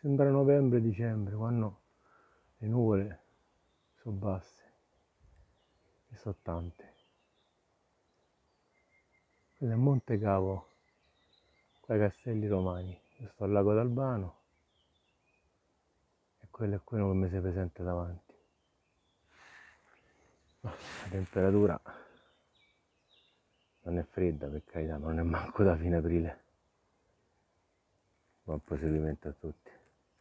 Sembra novembre-dicembre, quando le nuvole sono basse e sono tante. Quello è Monte Cavo, qua i castelli romani. Io sto al lago d'Albano e quello è quello che mi si presenta davanti. la temperatura non è fredda per carità, ma non è manco da fine aprile. Buon proseguimento a tutti.